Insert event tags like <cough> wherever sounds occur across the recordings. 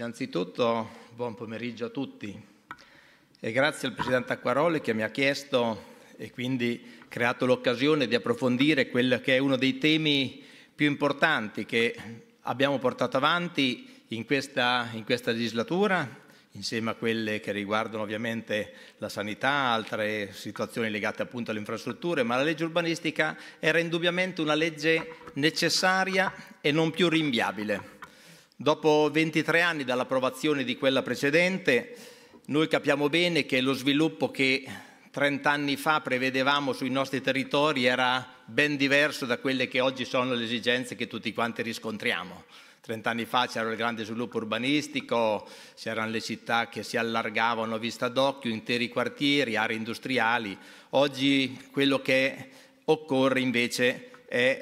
Innanzitutto buon pomeriggio a tutti e grazie al Presidente Acquaroli che mi ha chiesto e quindi creato l'occasione di approfondire quello che è uno dei temi più importanti che abbiamo portato avanti in questa, in questa legislatura insieme a quelle che riguardano ovviamente la sanità, altre situazioni legate appunto alle infrastrutture, ma la legge urbanistica era indubbiamente una legge necessaria e non più rinviabile. Dopo 23 anni dall'approvazione di quella precedente, noi capiamo bene che lo sviluppo che 30 anni fa prevedevamo sui nostri territori era ben diverso da quelle che oggi sono le esigenze che tutti quanti riscontriamo. 30 anni fa c'era il grande sviluppo urbanistico, c'erano le città che si allargavano a vista d'occhio, interi quartieri, aree industriali. Oggi quello che occorre invece è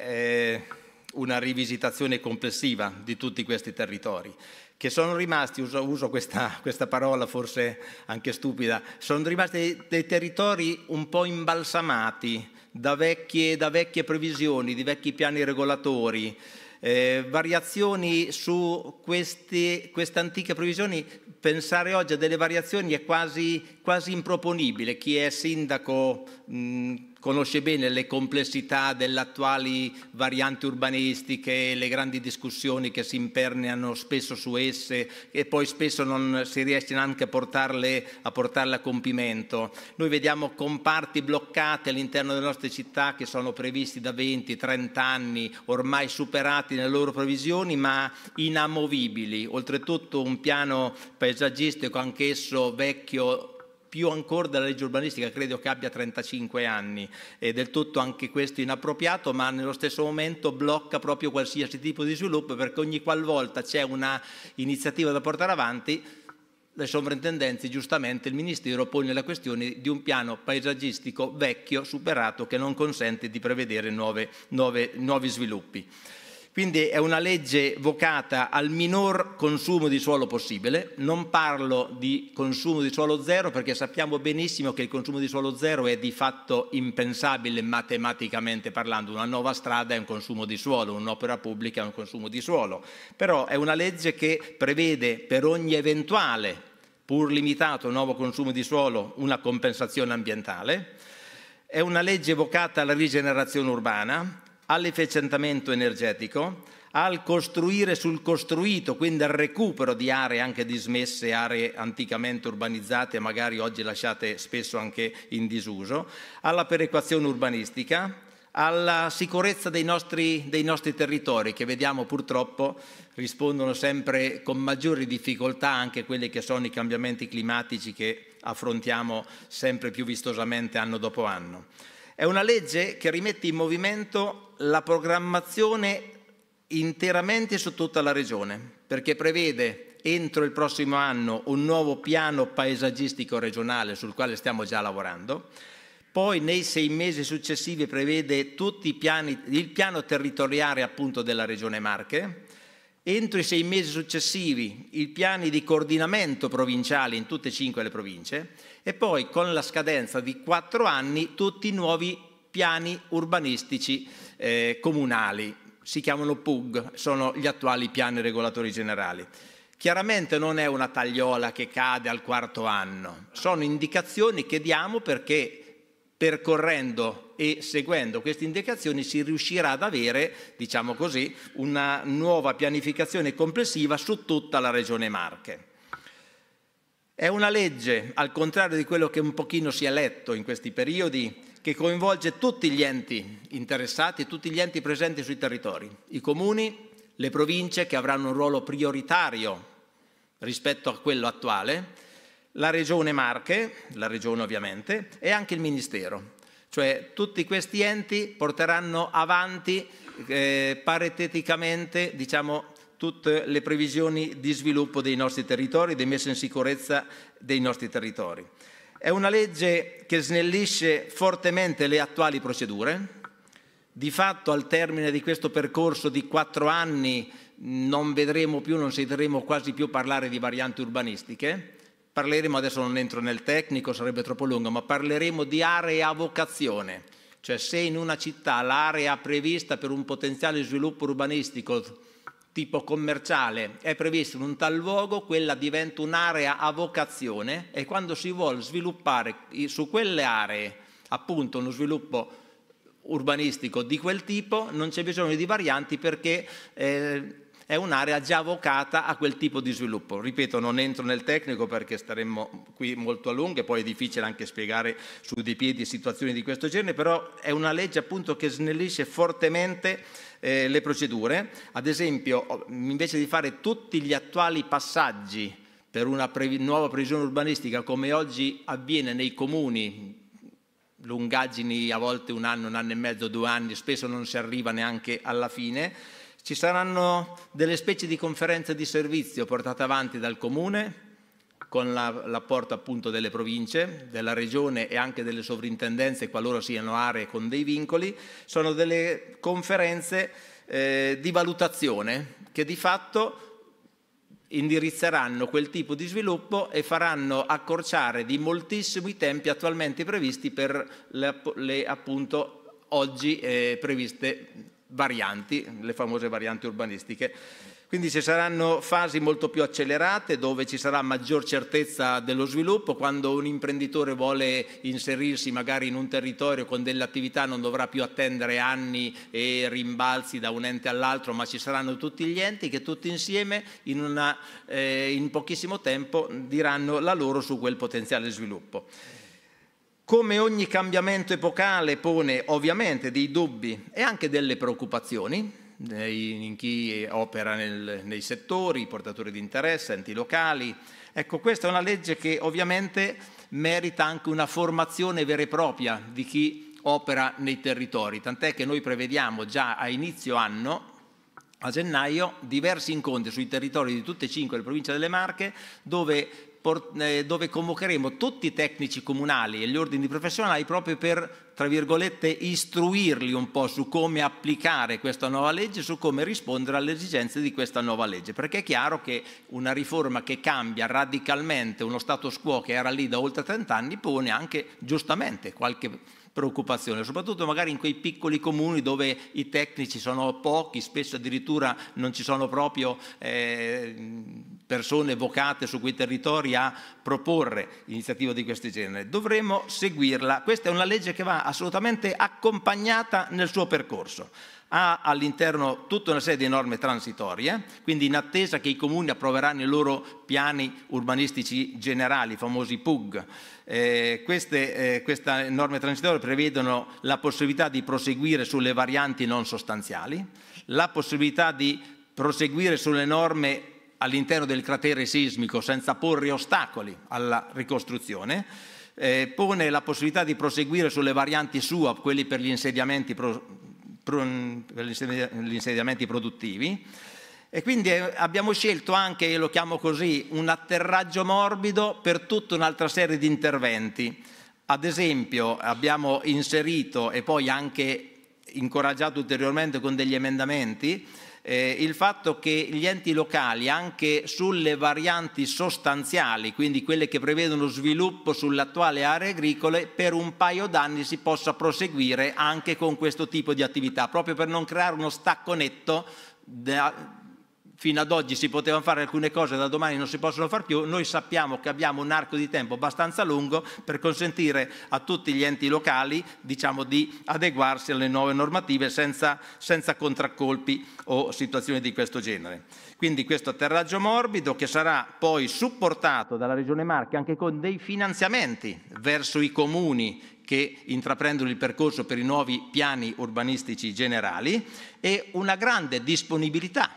eh, una rivisitazione complessiva di tutti questi territori, che sono rimasti, uso, uso questa, questa, parola forse anche stupida, sono rimasti dei territori un po' imbalsamati da vecchie, da vecchie previsioni, di vecchi piani regolatori. Eh, variazioni su questi, queste antiche previsioni, pensare oggi a delle variazioni è quasi, quasi improponibile. Chi è sindaco mh, conosce bene le complessità delle attuali varianti urbanistiche, le grandi discussioni che si imperneano spesso su esse e poi spesso non si riesce neanche a portarle, a portarle a compimento. Noi vediamo comparti bloccati all'interno delle nostre città che sono previsti da 20-30 anni, ormai superati nelle loro previsioni, ma inamovibili. Oltretutto un piano paesaggistico anch'esso vecchio più ancora della legge urbanistica, credo che abbia 35 anni, è del tutto anche questo inappropriato, ma nello stesso momento blocca proprio qualsiasi tipo di sviluppo perché ogni qualvolta c'è una iniziativa da portare avanti, le sovrintendenze, giustamente il Ministero pone la questione di un piano paesaggistico vecchio, superato, che non consente di prevedere nuove, nuove, nuovi sviluppi. Quindi è una legge vocata al minor consumo di suolo possibile. Non parlo di consumo di suolo zero perché sappiamo benissimo che il consumo di suolo zero è di fatto impensabile matematicamente parlando. Una nuova strada è un consumo di suolo, un'opera pubblica è un consumo di suolo. Però è una legge che prevede per ogni eventuale, pur limitato, nuovo consumo di suolo una compensazione ambientale. È una legge vocata alla rigenerazione urbana all'efficientamento energetico, al costruire sul costruito, quindi al recupero di aree anche dismesse, aree anticamente urbanizzate, e magari oggi lasciate spesso anche in disuso, alla perequazione urbanistica, alla sicurezza dei nostri, dei nostri, territori, che vediamo purtroppo rispondono sempre con maggiori difficoltà anche quelli che sono i cambiamenti climatici che affrontiamo sempre più vistosamente anno dopo anno. È una legge che rimette in movimento la programmazione interamente su tutta la regione, perché prevede entro il prossimo anno un nuovo piano paesaggistico regionale sul quale stiamo già lavorando, poi nei sei mesi successivi prevede tutti i piani, il piano territoriale appunto della regione Marche, Entro i sei mesi successivi i piani di coordinamento provinciale in tutte e cinque le province e poi con la scadenza di quattro anni tutti i nuovi piani urbanistici eh, comunali. Si chiamano PUG, sono gli attuali piani regolatori generali. Chiaramente non è una tagliola che cade al quarto anno, sono indicazioni che diamo perché percorrendo e seguendo queste indicazioni si riuscirà ad avere, diciamo così, una nuova pianificazione complessiva su tutta la regione Marche. È una legge, al contrario di quello che un pochino si è letto in questi periodi, che coinvolge tutti gli enti interessati, tutti gli enti presenti sui territori, i comuni, le province che avranno un ruolo prioritario rispetto a quello attuale, la Regione Marche, la Regione ovviamente, e anche il Ministero. Cioè tutti questi enti porteranno avanti eh, pareteticamente diciamo, tutte le previsioni di sviluppo dei nostri territori, di messa in sicurezza dei nostri territori. È una legge che snellisce fortemente le attuali procedure. Di fatto al termine di questo percorso di quattro anni non vedremo più, non sentiremo quasi più parlare di varianti urbanistiche Parleremo, adesso non entro nel tecnico, sarebbe troppo lungo, ma parleremo di aree a vocazione, cioè se in una città l'area prevista per un potenziale sviluppo urbanistico tipo commerciale è prevista in un tal luogo, quella diventa un'area a vocazione e quando si vuole sviluppare su quelle aree appunto uno sviluppo urbanistico di quel tipo non c'è bisogno di varianti perché eh, è un'area già vocata a quel tipo di sviluppo. Ripeto, non entro nel tecnico perché staremmo qui molto a lungo e poi è difficile anche spiegare su dei piedi situazioni di questo genere, però è una legge appunto che snellisce fortemente eh, le procedure. Ad esempio, invece di fare tutti gli attuali passaggi per una previ- nuova previsione urbanistica come oggi avviene nei comuni, lungaggini a volte un anno, un anno e mezzo, due anni, spesso non si arriva neanche alla fine, ci saranno delle specie di conferenze di servizio portate avanti dal Comune con l'apporto appunto delle province, della regione e anche delle sovrintendenze qualora siano aree con dei vincoli, sono delle conferenze eh, di valutazione che di fatto indirizzeranno quel tipo di sviluppo e faranno accorciare di moltissimo i tempi attualmente previsti per le, le appunto oggi eh, previste varianti, le famose varianti urbanistiche. Quindi ci saranno fasi molto più accelerate dove ci sarà maggior certezza dello sviluppo, quando un imprenditore vuole inserirsi magari in un territorio con delle attività non dovrà più attendere anni e rimbalzi da un ente all'altro, ma ci saranno tutti gli enti che tutti insieme in, una, eh, in pochissimo tempo diranno la loro su quel potenziale sviluppo. Come ogni cambiamento epocale pone ovviamente dei dubbi e anche delle preoccupazioni in chi opera nel, nei settori, portatori di interesse, enti locali. Ecco, questa è una legge che ovviamente merita anche una formazione vera e propria di chi opera nei territori, tant'è che noi prevediamo già a inizio anno a gennaio diversi incontri sui territori di tutte e cinque le province delle Marche dove eh, dove convocheremo tutti i tecnici comunali e gli ordini professionali proprio per, tra virgolette, istruirli un po' su come applicare questa nuova legge, su come rispondere alle esigenze di questa nuova legge. Perché è chiaro che una riforma che cambia radicalmente uno status quo che era lì da oltre 30 anni pone anche giustamente qualche preoccupazione, soprattutto magari in quei piccoli comuni dove i tecnici sono pochi, spesso addirittura non ci sono proprio... Eh, persone vocate su quei territori a proporre iniziative di questo genere. Dovremmo seguirla. Questa è una legge che va assolutamente accompagnata nel suo percorso ha all'interno tutta una serie di norme transitorie, quindi in attesa che i comuni approveranno i loro piani urbanistici generali, i famosi PUG. Eh, queste, eh, queste norme transitorie prevedono la possibilità di proseguire sulle varianti non sostanziali, la possibilità di proseguire sulle norme all'interno del cratere sismico senza porre ostacoli alla ricostruzione, eh, pone la possibilità di proseguire sulle varianti SUAP, quelli per gli insediamenti, pro, pro, per gli insediamenti produttivi, e quindi eh, abbiamo scelto anche, io lo chiamo così, un atterraggio morbido per tutta un'altra serie di interventi. Ad esempio abbiamo inserito e poi anche incoraggiato ulteriormente con degli emendamenti eh, il fatto che gli enti locali anche sulle varianti sostanziali, quindi quelle che prevedono sviluppo sull'attuale area agricola, per un paio d'anni si possa proseguire anche con questo tipo di attività, proprio per non creare uno stacco netto da, fino ad oggi si potevano fare alcune cose, da domani non si possono fare più, noi sappiamo che abbiamo un arco di tempo abbastanza lungo per consentire a tutti gli enti locali diciamo, di adeguarsi alle nuove normative senza, senza contraccolpi o situazioni di questo genere. Quindi questo atterraggio morbido che sarà poi supportato dalla Regione Marche anche con dei finanziamenti verso i comuni che intraprendono il percorso per i nuovi piani urbanistici generali e una grande disponibilità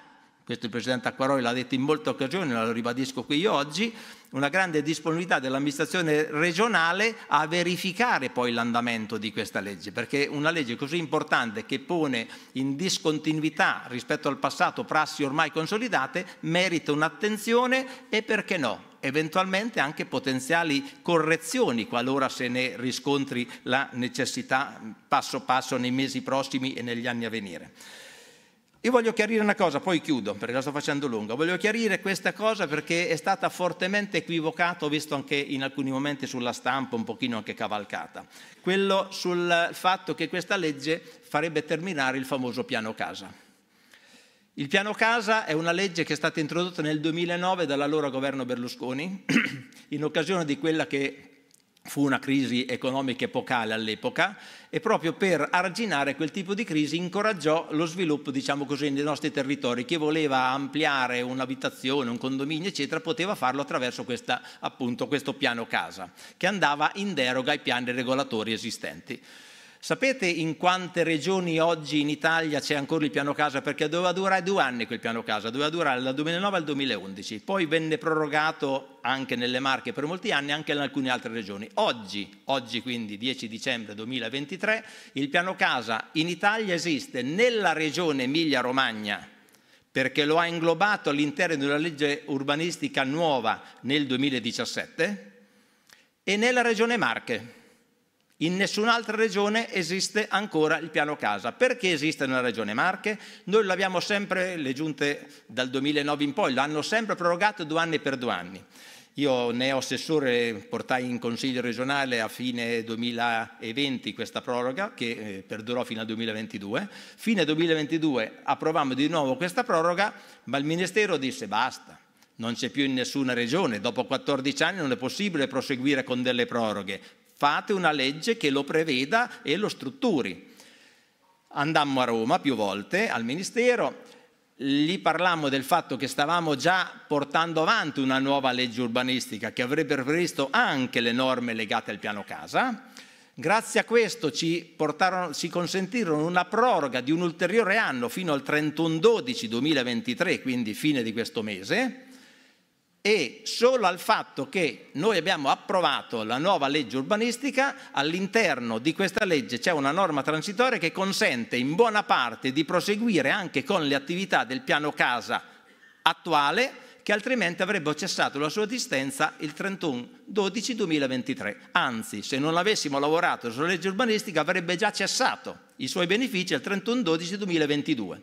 questo il Presidente Acquaroli l'ha detto in molte occasioni, lo ribadisco qui oggi, una grande disponibilità dell'amministrazione regionale a verificare poi l'andamento di questa legge, perché una legge così importante che pone in discontinuità rispetto al passato prassi ormai consolidate merita un'attenzione e perché no? eventualmente anche potenziali correzioni qualora se ne riscontri la necessità passo passo nei mesi prossimi e negli anni a venire. Io voglio chiarire una cosa, poi chiudo perché la sto facendo lunga. Voglio chiarire questa cosa perché è stata fortemente equivocata, ho visto anche in alcuni momenti sulla stampa un pochino anche cavalcata. Quello sul fatto che questa legge farebbe terminare il famoso piano casa. Il piano casa è una legge che è stata introdotta nel 2009 dall'allora governo Berlusconi <clears throat> in occasione di quella che Fu una crisi economica epocale all'epoca e proprio per arginare quel tipo di crisi incoraggiò lo sviluppo, diciamo così, nei nostri territori. Chi voleva ampliare un'abitazione, un condominio, eccetera, poteva farlo attraverso questa, appunto, questo piano casa, che andava in deroga ai piani regolatori esistenti. Sapete in quante regioni oggi in Italia c'è ancora il piano casa? Perché doveva durare due anni quel piano casa, doveva durare dal 2009 al 2011, poi venne prorogato anche nelle Marche per molti anni, anche in alcune altre regioni. Oggi, oggi quindi 10 dicembre 2023, il piano casa in Italia esiste nella regione Emilia-Romagna, perché lo ha inglobato all'interno di una legge urbanistica nuova nel 2017, e nella regione Marche in nessun'altra regione esiste ancora il piano casa. Perché esiste nella regione Marche? Noi l'abbiamo sempre, le giunte dal 2009 in poi, l'hanno sempre prorogato due anni per due anni. Io neo assessore portai in consiglio regionale a fine 2020 questa proroga che eh, perdurò fino al 2022. Fine 2022 approvammo di nuovo questa proroga, ma il Ministero disse basta, non c'è più in nessuna regione, dopo 14 anni non è possibile proseguire con delle proroghe, Fate una legge che lo preveda e lo strutturi. Andammo a Roma più volte al Ministero, gli parlammo del fatto che stavamo già portando avanti una nuova legge urbanistica che avrebbe previsto anche le norme legate al piano casa. Grazie a questo ci, portarono, ci consentirono una proroga di un ulteriore anno fino al 31-12-2023, quindi fine di questo mese, e solo al fatto che noi abbiamo approvato la nuova legge urbanistica, all'interno di questa legge c'è una norma transitoria che consente in buona parte di proseguire anche con le attività del piano casa attuale che altrimenti avrebbe cessato la sua esistenza il 31 12 2023. Anzi, se non avessimo lavorato sulla legge urbanistica avrebbe già cessato i suoi benefici il 31 12 2022.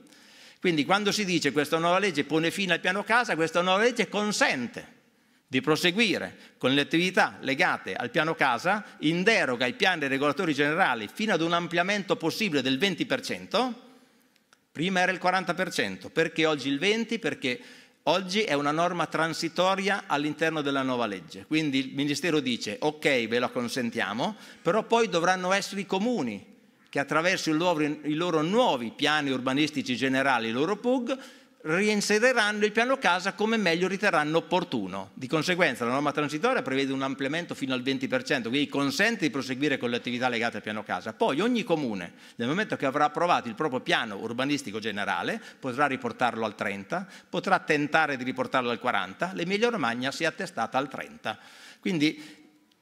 Quindi quando si dice questa nuova legge pone fine al piano casa, questa nuova legge consente di proseguire con le attività legate al piano casa in deroga ai piani regolatori generali fino ad un ampliamento possibile del 20%, prima era il 40%, perché oggi il 20%? Perché oggi è una norma transitoria all'interno della nuova legge, quindi il Ministero dice ok ve lo consentiamo, però poi dovranno essere i comuni che attraverso loro, i loro nuovi piani urbanistici generali, i loro PUG, rinseriranno il piano casa come meglio riterranno opportuno. Di conseguenza la norma transitoria prevede un ampliamento fino al 20%, quindi consente di proseguire con le attività legate al piano casa. Poi ogni comune, nel momento che avrà approvato il proprio piano urbanistico generale, potrà riportarlo al 30%, potrà tentare di riportarlo al 40%, l'Emilia Romagna si è attestata al 30%. Quindi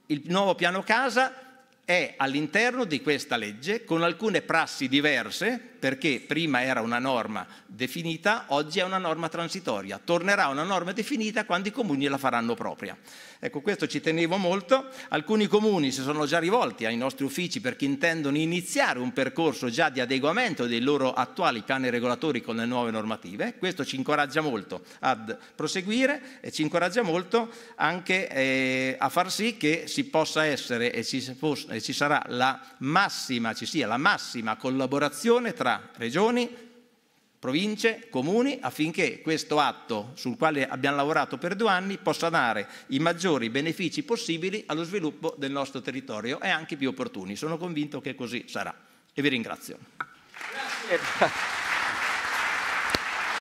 il nuovo piano casa è all'interno di questa legge con alcune prassi diverse perché prima era una norma definita, oggi è una norma transitoria, tornerà una norma definita quando i comuni la faranno propria. Ecco, questo ci tenevo molto, alcuni comuni si sono già rivolti ai nostri uffici perché intendono iniziare un percorso già di adeguamento dei loro attuali piani regolatori con le nuove normative, questo ci incoraggia molto ad proseguire e ci incoraggia molto anche eh, a far sì che si possa essere e ci, e ci sarà la massima, ci sia la massima collaborazione tra regioni, province, comuni, affinché questo atto sul quale abbiamo lavorato per due anni possa dare i maggiori benefici possibili allo sviluppo del nostro territorio e anche più opportuni. Sono convinto che così sarà e vi ringrazio. Grazie.